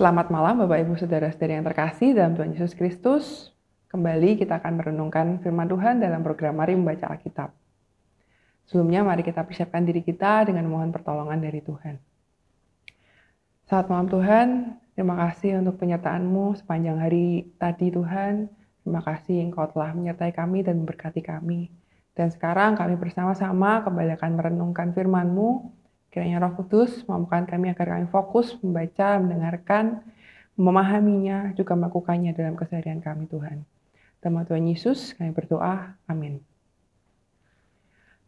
Selamat malam Bapak Ibu Saudara-saudari yang terkasih dalam Tuhan Yesus Kristus. Kembali kita akan merenungkan firman Tuhan dalam program Mari Membaca Alkitab. Sebelumnya mari kita persiapkan diri kita dengan mohon pertolongan dari Tuhan. Selamat malam Tuhan, terima kasih untuk penyertaan-Mu sepanjang hari tadi Tuhan. Terima kasih Engkau telah menyertai kami dan memberkati kami. Dan sekarang kami bersama-sama kembali akan merenungkan firman-Mu Kiranya Roh Kudus mampukan kami agar kami fokus membaca, mendengarkan, memahaminya, juga melakukannya dalam keseharian kami Tuhan. Tema Tuhan Yesus, kami berdoa. Amin.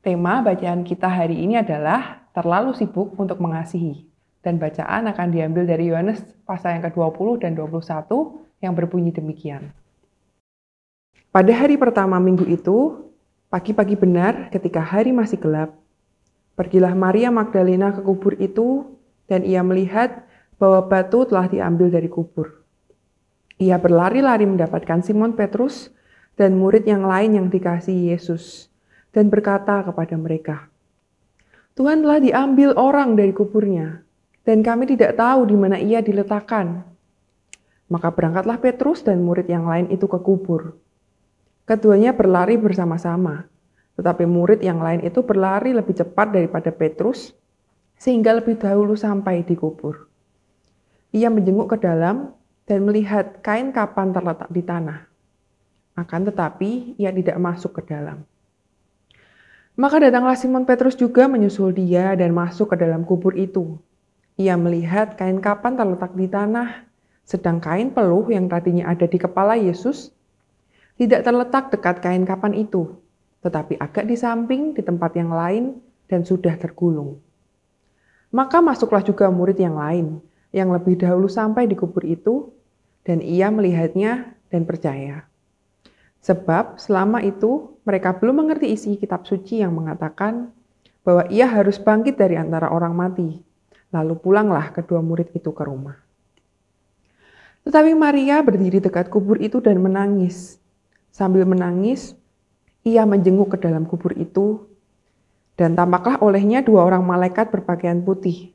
Tema bacaan kita hari ini adalah terlalu sibuk untuk mengasihi. Dan bacaan akan diambil dari Yohanes pasal yang ke-20 dan 21 yang berbunyi demikian. Pada hari pertama minggu itu, pagi-pagi benar ketika hari masih gelap, Pergilah Maria Magdalena ke kubur itu, dan ia melihat bahwa batu telah diambil dari kubur. Ia berlari-lari mendapatkan Simon Petrus dan murid yang lain yang dikasihi Yesus, dan berkata kepada mereka, Tuhan telah diambil orang dari kuburnya, dan kami tidak tahu di mana ia diletakkan. Maka berangkatlah Petrus dan murid yang lain itu ke kubur. Keduanya berlari bersama-sama, tetapi murid yang lain itu berlari lebih cepat daripada Petrus, sehingga lebih dahulu sampai di kubur. Ia menjenguk ke dalam dan melihat kain kapan terletak di tanah. Akan tetapi, ia tidak masuk ke dalam. Maka datanglah Simon Petrus juga menyusul dia dan masuk ke dalam kubur itu. Ia melihat kain kapan terletak di tanah, sedang kain peluh yang tadinya ada di kepala Yesus tidak terletak dekat kain kapan itu, tetapi agak di samping di tempat yang lain dan sudah tergulung. Maka masuklah juga murid yang lain, yang lebih dahulu sampai di kubur itu, dan ia melihatnya dan percaya. Sebab selama itu mereka belum mengerti isi kitab suci yang mengatakan bahwa ia harus bangkit dari antara orang mati. Lalu pulanglah kedua murid itu ke rumah. Tetapi Maria berdiri dekat kubur itu dan menangis. Sambil menangis, ia menjenguk ke dalam kubur itu, dan tampaklah olehnya dua orang malaikat berpakaian putih,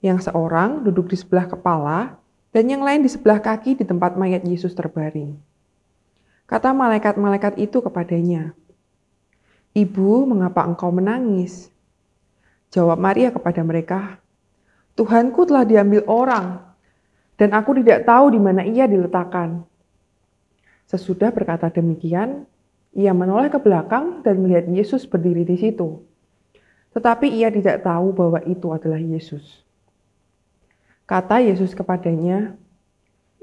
yang seorang duduk di sebelah kepala dan yang lain di sebelah kaki di tempat mayat Yesus terbaring. Kata malaikat-malaikat itu kepadanya, Ibu, mengapa engkau menangis? Jawab Maria kepada mereka, Tuhanku telah diambil orang, dan aku tidak tahu di mana ia diletakkan. Sesudah berkata demikian, ia menoleh ke belakang dan melihat Yesus berdiri di situ. Tetapi ia tidak tahu bahwa itu adalah Yesus. Kata Yesus kepadanya,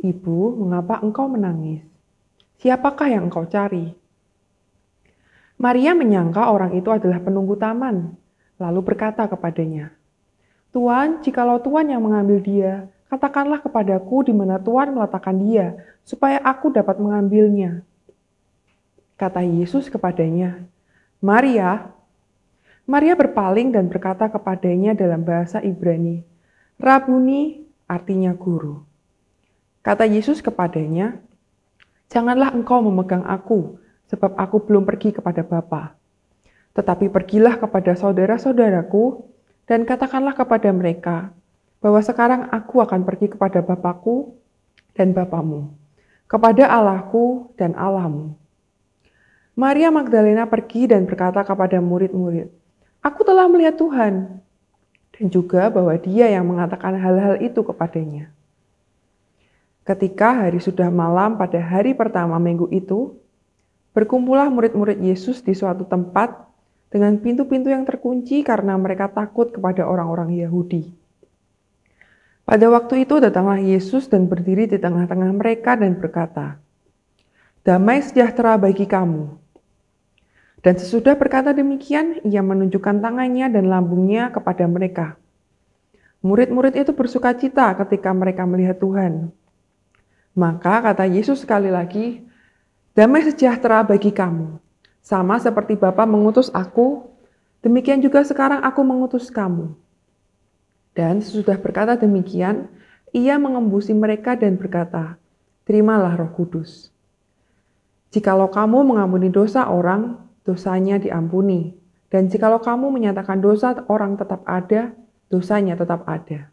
"Ibu, mengapa engkau menangis? Siapakah yang engkau cari?" Maria menyangka orang itu adalah penunggu taman, lalu berkata kepadanya, "Tuan, jikalau Tuan yang mengambil dia, katakanlah kepadaku di mana Tuan meletakkan dia, supaya aku dapat mengambilnya." kata Yesus kepadanya. Maria, Maria berpaling dan berkata kepadanya dalam bahasa Ibrani, Rabuni artinya guru. Kata Yesus kepadanya, Janganlah engkau memegang aku, sebab aku belum pergi kepada Bapa. Tetapi pergilah kepada saudara-saudaraku dan katakanlah kepada mereka bahwa sekarang aku akan pergi kepada Bapakku dan Bapamu, kepada Allahku dan Allahmu. Maria Magdalena pergi dan berkata kepada murid-murid, "Aku telah melihat Tuhan." Dan juga bahwa dia yang mengatakan hal-hal itu kepadanya. Ketika hari sudah malam pada hari pertama minggu itu, berkumpullah murid-murid Yesus di suatu tempat dengan pintu-pintu yang terkunci karena mereka takut kepada orang-orang Yahudi. Pada waktu itu datanglah Yesus dan berdiri di tengah-tengah mereka dan berkata, "Damai sejahtera bagi kamu." Dan sesudah berkata demikian, ia menunjukkan tangannya dan lambungnya kepada mereka. Murid-murid itu bersuka cita ketika mereka melihat Tuhan. Maka kata Yesus sekali lagi, damai sejahtera bagi kamu. Sama seperti Bapa mengutus aku, demikian juga sekarang aku mengutus kamu. Dan sesudah berkata demikian, ia mengembusi mereka dan berkata, Terimalah roh kudus. Jikalau kamu mengampuni dosa orang, dosanya diampuni. Dan jikalau kamu menyatakan dosa orang tetap ada, dosanya tetap ada.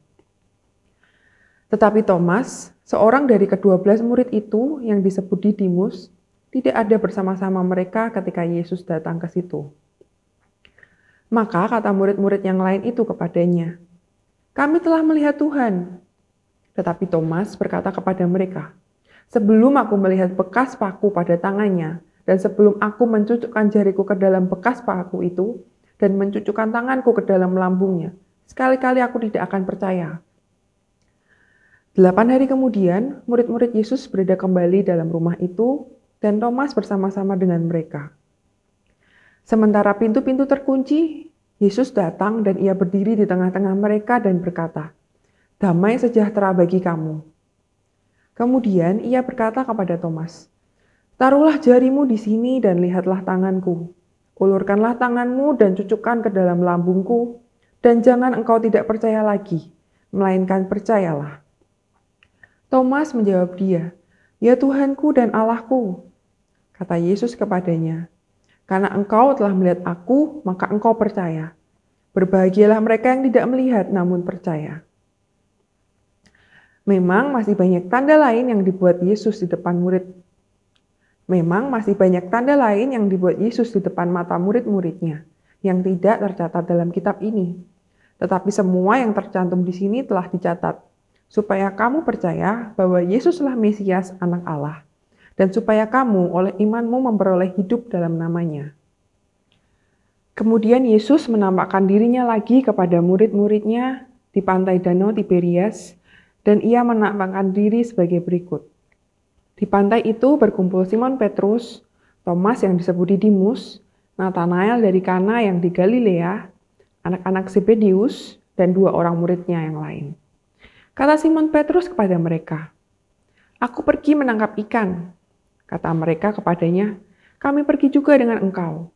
Tetapi Thomas, seorang dari kedua belas murid itu yang disebut Didimus, tidak ada bersama-sama mereka ketika Yesus datang ke situ. Maka kata murid-murid yang lain itu kepadanya, "Kami telah melihat Tuhan." Tetapi Thomas berkata kepada mereka, "Sebelum aku melihat bekas paku pada tangannya dan sebelum aku mencucukkan jariku ke dalam bekas pahaku itu, dan mencucukkan tanganku ke dalam lambungnya, sekali-kali aku tidak akan percaya. Delapan hari kemudian, murid-murid Yesus berada kembali dalam rumah itu, dan Thomas bersama-sama dengan mereka. Sementara pintu-pintu terkunci, Yesus datang dan ia berdiri di tengah-tengah mereka dan berkata, Damai sejahtera bagi kamu. Kemudian ia berkata kepada Thomas, Taruhlah jarimu di sini dan lihatlah tanganku. Ulurkanlah tanganmu dan cucukkan ke dalam lambungku, dan jangan engkau tidak percaya lagi, melainkan percayalah. Thomas menjawab dia, Ya Tuhanku dan Allahku, kata Yesus kepadanya, karena engkau telah melihat aku, maka engkau percaya. Berbahagialah mereka yang tidak melihat namun percaya. Memang masih banyak tanda lain yang dibuat Yesus di depan murid Memang masih banyak tanda lain yang dibuat Yesus di depan mata murid-muridnya, yang tidak tercatat dalam kitab ini. Tetapi semua yang tercantum di sini telah dicatat, supaya kamu percaya bahwa Yesuslah Mesias anak Allah, dan supaya kamu oleh imanmu memperoleh hidup dalam namanya. Kemudian Yesus menampakkan dirinya lagi kepada murid-muridnya di pantai Danau Tiberias, dan ia menampakkan diri sebagai berikut. Di pantai itu berkumpul Simon Petrus, Thomas yang disebut Didimus, Nathanael dari Kana yang di Galilea, anak-anak Zebedius, dan dua orang muridnya yang lain. Kata Simon Petrus kepada mereka, Aku pergi menangkap ikan. Kata mereka kepadanya, Kami pergi juga dengan engkau.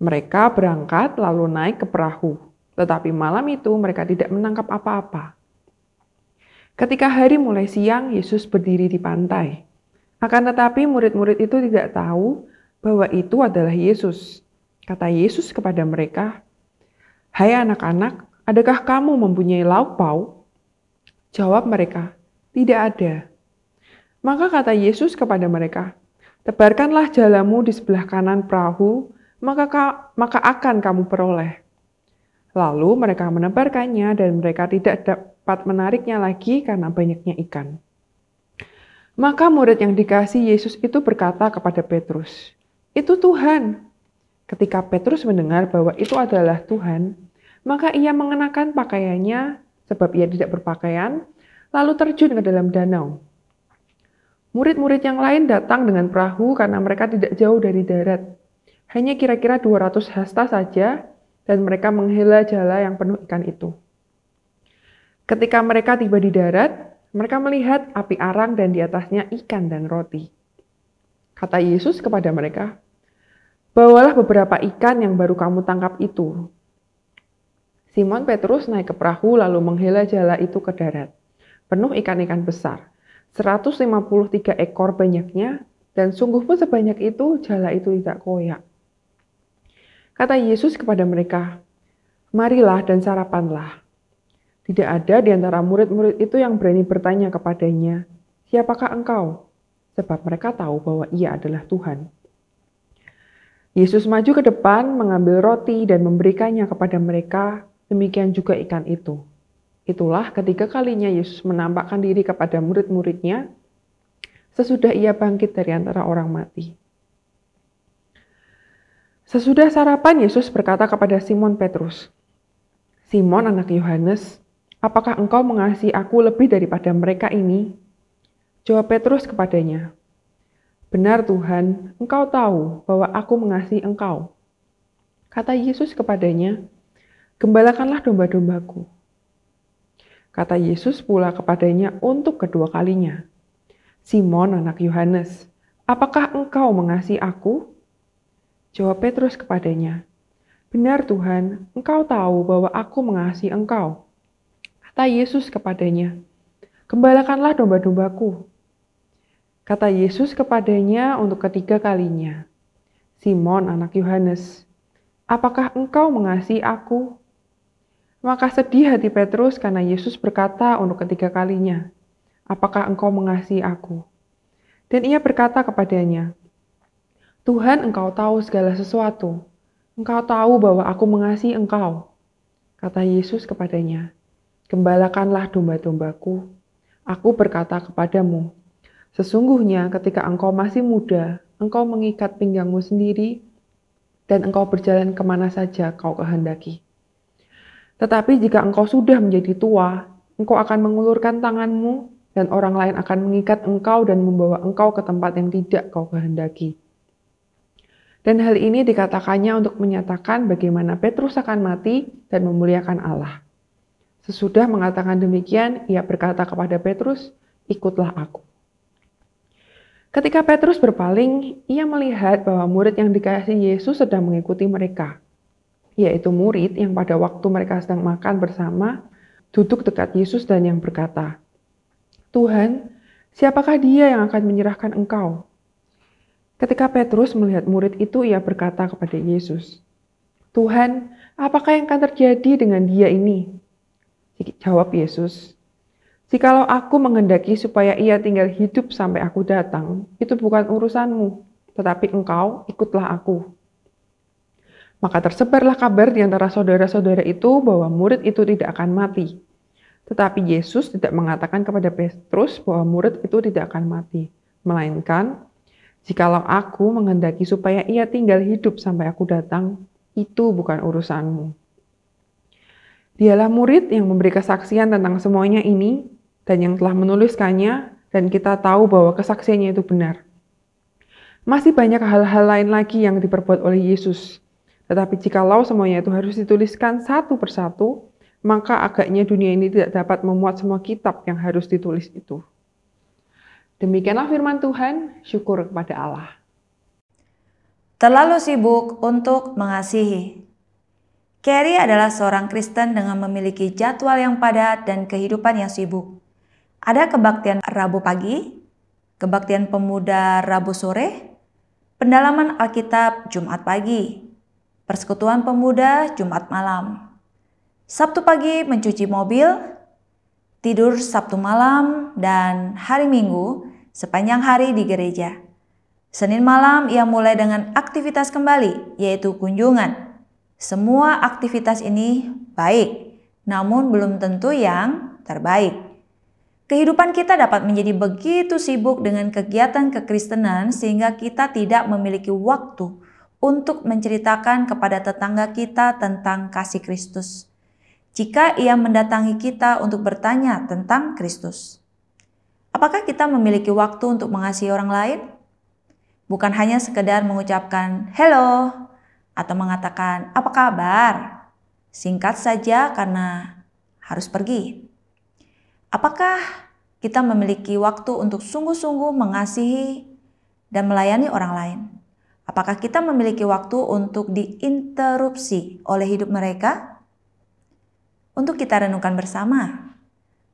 Mereka berangkat lalu naik ke perahu, tetapi malam itu mereka tidak menangkap apa-apa. Ketika hari mulai siang, Yesus berdiri di pantai. Akan tetapi murid-murid itu tidak tahu bahwa itu adalah Yesus. Kata Yesus kepada mereka, Hai anak-anak, adakah kamu mempunyai lauk pau?" Jawab mereka, tidak ada. Maka kata Yesus kepada mereka, Tebarkanlah jalamu di sebelah kanan perahu, maka, ka, maka akan kamu peroleh. Lalu mereka menebarkannya dan mereka tidak Part menariknya lagi karena banyaknya ikan. Maka murid yang dikasih Yesus itu berkata kepada Petrus, "Itu Tuhan." Ketika Petrus mendengar bahwa itu adalah Tuhan, maka ia mengenakan pakaiannya sebab ia tidak berpakaian, lalu terjun ke dalam danau. Murid-murid yang lain datang dengan perahu karena mereka tidak jauh dari darat. Hanya kira-kira 200 hasta saja dan mereka menghela jala yang penuh ikan itu. Ketika mereka tiba di darat, mereka melihat api arang dan di atasnya ikan dan roti. Kata Yesus kepada mereka, "Bawalah beberapa ikan yang baru kamu tangkap itu." Simon Petrus naik ke perahu lalu menghela jala itu ke darat, penuh ikan-ikan besar, 153 ekor banyaknya, dan sungguh pun sebanyak itu jala itu tidak koyak. Kata Yesus kepada mereka, "Marilah dan sarapanlah." Tidak ada di antara murid-murid itu yang berani bertanya kepadanya, "Siapakah engkau?" sebab mereka tahu bahwa ia adalah Tuhan. Yesus maju ke depan, mengambil roti dan memberikannya kepada mereka, demikian juga ikan itu. Itulah ketiga kalinya Yesus menampakkan diri kepada murid-muridnya sesudah ia bangkit dari antara orang mati. Sesudah sarapan, Yesus berkata kepada Simon Petrus, "Simon, anak Yohanes, Apakah engkau mengasihi aku lebih daripada mereka ini? Jawab Petrus kepadanya, Benar Tuhan, engkau tahu bahwa aku mengasihi engkau. Kata Yesus kepadanya, Gembalakanlah domba-dombaku. Kata Yesus pula kepadanya untuk kedua kalinya, Simon anak Yohanes, apakah engkau mengasihi aku? Jawab Petrus kepadanya, Benar Tuhan, engkau tahu bahwa aku mengasihi engkau. Kata Yesus kepadanya, Gembalakanlah domba-dombaku. Kata Yesus kepadanya untuk ketiga kalinya, Simon anak Yohanes, apakah engkau mengasihi aku? Maka sedih hati Petrus karena Yesus berkata untuk ketiga kalinya, apakah engkau mengasihi aku? Dan ia berkata kepadanya, Tuhan engkau tahu segala sesuatu. Engkau tahu bahwa aku mengasihi engkau. Kata Yesus kepadanya, Gembalakanlah domba-dombaku. Aku berkata kepadamu, sesungguhnya ketika engkau masih muda, engkau mengikat pinggangmu sendiri, dan engkau berjalan kemana saja kau kehendaki. Tetapi jika engkau sudah menjadi tua, engkau akan mengulurkan tanganmu, dan orang lain akan mengikat engkau dan membawa engkau ke tempat yang tidak kau kehendaki. Dan hal ini dikatakannya untuk menyatakan bagaimana Petrus akan mati dan memuliakan Allah. Sesudah mengatakan demikian, ia berkata kepada Petrus, "Ikutlah aku." Ketika Petrus berpaling, ia melihat bahwa murid yang dikasihi Yesus sedang mengikuti mereka, yaitu murid yang pada waktu mereka sedang makan bersama duduk dekat Yesus dan yang berkata, "Tuhan, siapakah dia yang akan menyerahkan Engkau?" Ketika Petrus melihat murid itu, ia berkata kepada Yesus, "Tuhan, apakah yang akan terjadi dengan dia ini?" Jawab Yesus, Jikalau aku menghendaki supaya ia tinggal hidup sampai aku datang, itu bukan urusanmu, tetapi engkau ikutlah aku. Maka tersebarlah kabar di antara saudara-saudara itu bahwa murid itu tidak akan mati. Tetapi Yesus tidak mengatakan kepada Petrus bahwa murid itu tidak akan mati, melainkan, "Jikalau aku menghendaki supaya ia tinggal hidup sampai aku datang, itu bukan urusanmu." Dialah murid yang memberi kesaksian tentang semuanya ini dan yang telah menuliskannya dan kita tahu bahwa kesaksiannya itu benar. Masih banyak hal-hal lain lagi yang diperbuat oleh Yesus. Tetapi jikalau semuanya itu harus dituliskan satu persatu, maka agaknya dunia ini tidak dapat memuat semua kitab yang harus ditulis itu. Demikianlah firman Tuhan, syukur kepada Allah. Terlalu sibuk untuk mengasihi. Carrie adalah seorang Kristen dengan memiliki jadwal yang padat dan kehidupan yang sibuk. Ada kebaktian Rabu pagi, kebaktian pemuda Rabu sore, pendalaman Alkitab Jumat pagi, persekutuan pemuda Jumat malam. Sabtu pagi mencuci mobil, tidur Sabtu malam, dan hari Minggu sepanjang hari di gereja. Senin malam ia mulai dengan aktivitas kembali, yaitu kunjungan semua aktivitas ini baik, namun belum tentu yang terbaik. Kehidupan kita dapat menjadi begitu sibuk dengan kegiatan kekristenan sehingga kita tidak memiliki waktu untuk menceritakan kepada tetangga kita tentang kasih Kristus. Jika ia mendatangi kita untuk bertanya tentang Kristus, apakah kita memiliki waktu untuk mengasihi orang lain? Bukan hanya sekedar mengucapkan "Halo, atau mengatakan apa kabar. Singkat saja karena harus pergi. Apakah kita memiliki waktu untuk sungguh-sungguh mengasihi dan melayani orang lain? Apakah kita memiliki waktu untuk diinterupsi oleh hidup mereka? Untuk kita renungkan bersama.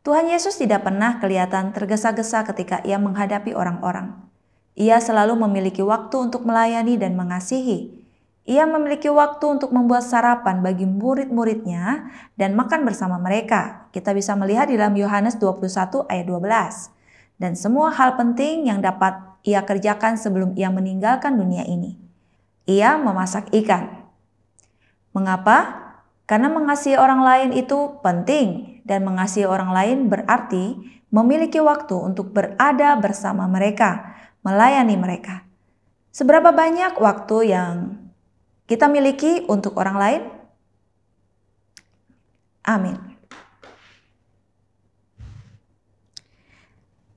Tuhan Yesus tidak pernah kelihatan tergesa-gesa ketika ia menghadapi orang-orang. Ia selalu memiliki waktu untuk melayani dan mengasihi, ia memiliki waktu untuk membuat sarapan bagi murid-muridnya dan makan bersama mereka. Kita bisa melihat di dalam Yohanes 21 ayat 12. Dan semua hal penting yang dapat ia kerjakan sebelum ia meninggalkan dunia ini. Ia memasak ikan. Mengapa? Karena mengasihi orang lain itu penting dan mengasihi orang lain berarti memiliki waktu untuk berada bersama mereka, melayani mereka. Seberapa banyak waktu yang kita miliki untuk orang lain? Amin.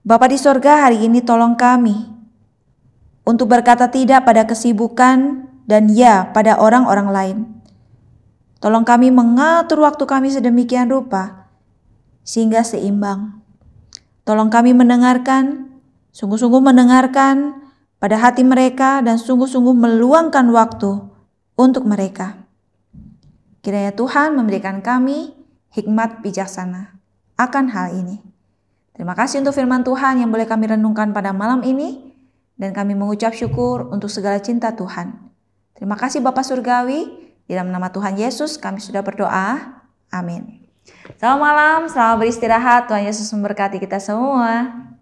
Bapa di sorga hari ini tolong kami untuk berkata tidak pada kesibukan dan ya pada orang-orang lain. Tolong kami mengatur waktu kami sedemikian rupa sehingga seimbang. Tolong kami mendengarkan, sungguh-sungguh mendengarkan pada hati mereka dan sungguh-sungguh meluangkan waktu untuk mereka. Kiranya Tuhan memberikan kami hikmat bijaksana akan hal ini. Terima kasih untuk firman Tuhan yang boleh kami renungkan pada malam ini dan kami mengucap syukur untuk segala cinta Tuhan. Terima kasih Bapak Surgawi, di dalam nama Tuhan Yesus kami sudah berdoa. Amin. Selamat malam, selamat beristirahat. Tuhan Yesus memberkati kita semua.